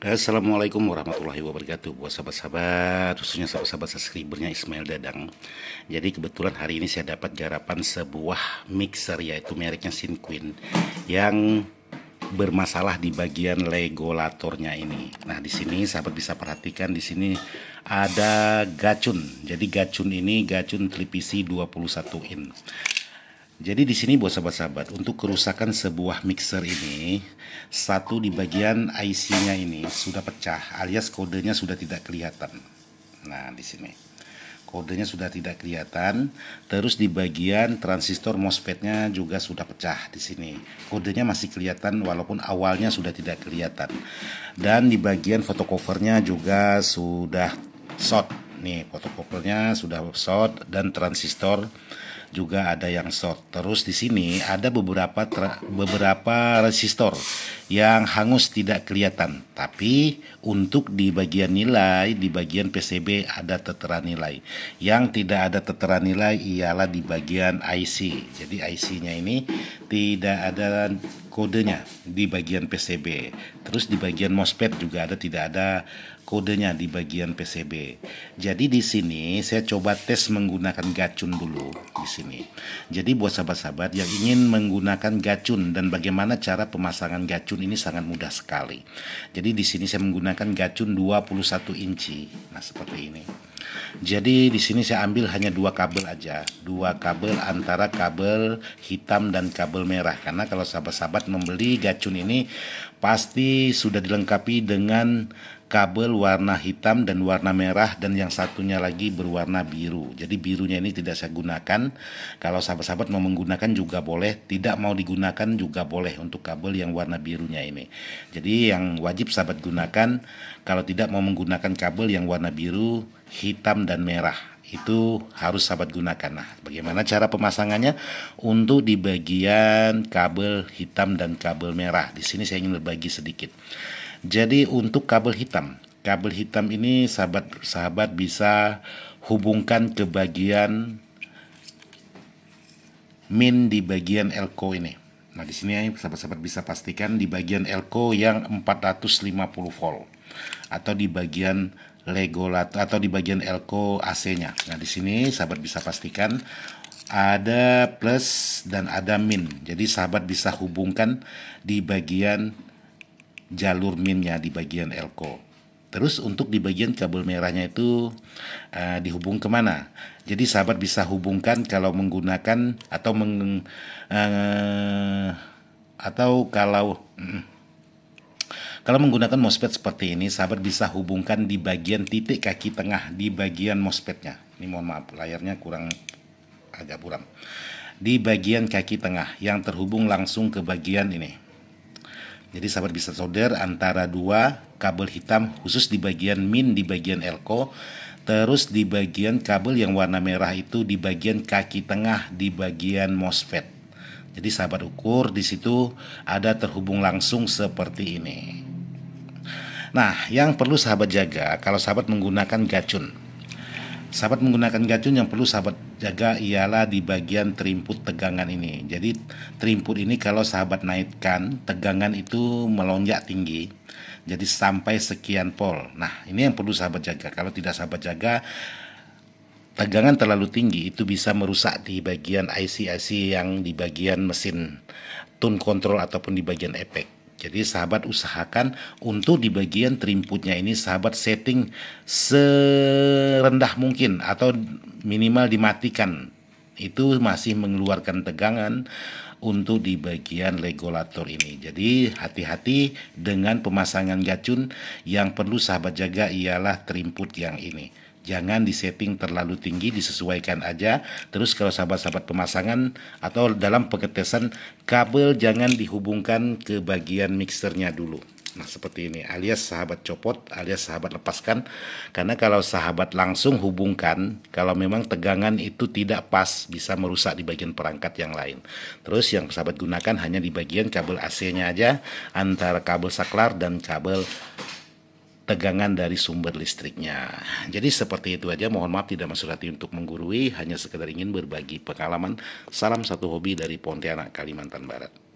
Assalamualaikum warahmatullahi wabarakatuh Buat sahabat-sahabat Khususnya sahabat-sahabat subscribernya Ismail Dadang Jadi kebetulan hari ini saya dapat garapan Sebuah mixer yaitu mereknya Sinquin Yang bermasalah di bagian legolaturnya ini. Nah, di sini sahabat bisa perhatikan di sini ada gacun. Jadi gacun ini gacun televisi 21 in. Jadi di sini buat sahabat-sahabat untuk kerusakan sebuah mixer ini satu di bagian IC-nya ini sudah pecah alias kodenya sudah tidak kelihatan. Nah, di sini. Kodenya sudah tidak kelihatan, terus di bagian transistor MOSFET-nya juga sudah pecah di sini. Kodenya masih kelihatan walaupun awalnya sudah tidak kelihatan. Dan di bagian fotocovernya juga sudah short. Nih, fotocovernya sudah short dan transistor juga ada yang short. Terus di sini ada beberapa beberapa resistor yang hangus tidak kelihatan. Tapi untuk di bagian nilai, di bagian PCB ada tetera nilai. Yang tidak ada tetera nilai ialah di bagian IC. Jadi IC-nya ini tidak ada kodenya di bagian PCB. Terus di bagian MOSFET juga ada tidak ada kodenya di bagian PCB. Jadi di sini saya coba tes menggunakan gacun dulu di sini. Jadi buat sahabat-sahabat yang ingin menggunakan gacun dan bagaimana cara pemasangan gacun gacun ini sangat mudah sekali. Jadi di sini saya menggunakan gacun 21 inci. Nah, seperti ini. Jadi di sini saya ambil hanya dua kabel aja, dua kabel antara kabel hitam dan kabel merah karena kalau sahabat-sahabat membeli gacun ini pasti sudah dilengkapi dengan kabel warna hitam dan warna merah dan yang satunya lagi berwarna biru. Jadi birunya ini tidak saya gunakan. Kalau sahabat-sahabat mau menggunakan juga boleh, tidak mau digunakan juga boleh untuk kabel yang warna birunya ini. Jadi yang wajib sahabat gunakan kalau tidak mau menggunakan kabel yang warna biru, hitam dan merah itu harus sahabat gunakan. Nah, bagaimana cara pemasangannya untuk di bagian kabel hitam dan kabel merah? Di sini saya ingin berbagi sedikit. Jadi untuk kabel hitam, kabel hitam ini sahabat-sahabat bisa hubungkan ke bagian min di bagian elko ini. Nah, di sini sahabat-sahabat bisa pastikan di bagian elko yang 450 volt atau di bagian legolat atau di bagian elko AC-nya. Nah, di sini sahabat bisa pastikan ada plus dan ada min. Jadi sahabat bisa hubungkan di bagian jalur minnya di bagian elko. Terus untuk di bagian kabel merahnya itu uh, dihubung kemana? Jadi sahabat bisa hubungkan kalau menggunakan atau meng uh, atau kalau uh, kalau menggunakan MOSFET seperti ini, sahabat bisa hubungkan di bagian titik kaki tengah di bagian MOSFETnya. Ini mohon maaf, layarnya kurang agak buram. Di bagian kaki tengah yang terhubung langsung ke bagian ini. Jadi sahabat bisa solder antara dua kabel hitam khusus di bagian min di bagian elko terus di bagian kabel yang warna merah itu di bagian kaki tengah di bagian MOSFET. Jadi sahabat ukur di situ ada terhubung langsung seperti ini. Nah, yang perlu sahabat jaga kalau sahabat menggunakan gacun. Sahabat menggunakan gacun yang perlu sahabat jaga ialah di bagian terimput tegangan ini. Jadi terimput ini kalau sahabat naikkan, tegangan itu melonjak tinggi. Jadi sampai sekian pol. Nah, ini yang perlu sahabat jaga. Kalau tidak sahabat jaga, tegangan terlalu tinggi itu bisa merusak di bagian IC-IC yang di bagian mesin tune control ataupun di bagian efek. Jadi sahabat usahakan untuk di bagian trimputnya ini sahabat setting serendah mungkin atau minimal dimatikan. Itu masih mengeluarkan tegangan untuk di bagian regulator ini. Jadi hati-hati dengan pemasangan gacun yang perlu sahabat jaga ialah trimput yang ini. Jangan di setting terlalu tinggi, disesuaikan aja. Terus kalau sahabat-sahabat pemasangan atau dalam pengetesan kabel jangan dihubungkan ke bagian mixernya dulu. Nah seperti ini alias sahabat copot alias sahabat lepaskan Karena kalau sahabat langsung hubungkan Kalau memang tegangan itu tidak pas Bisa merusak di bagian perangkat yang lain Terus yang sahabat gunakan hanya di bagian kabel AC nya aja Antara kabel saklar dan kabel tegangan dari sumber listriknya. Jadi seperti itu aja, mohon maaf tidak masuk hati untuk menggurui, hanya sekedar ingin berbagi pengalaman. Salam satu hobi dari Pontianak, Kalimantan Barat.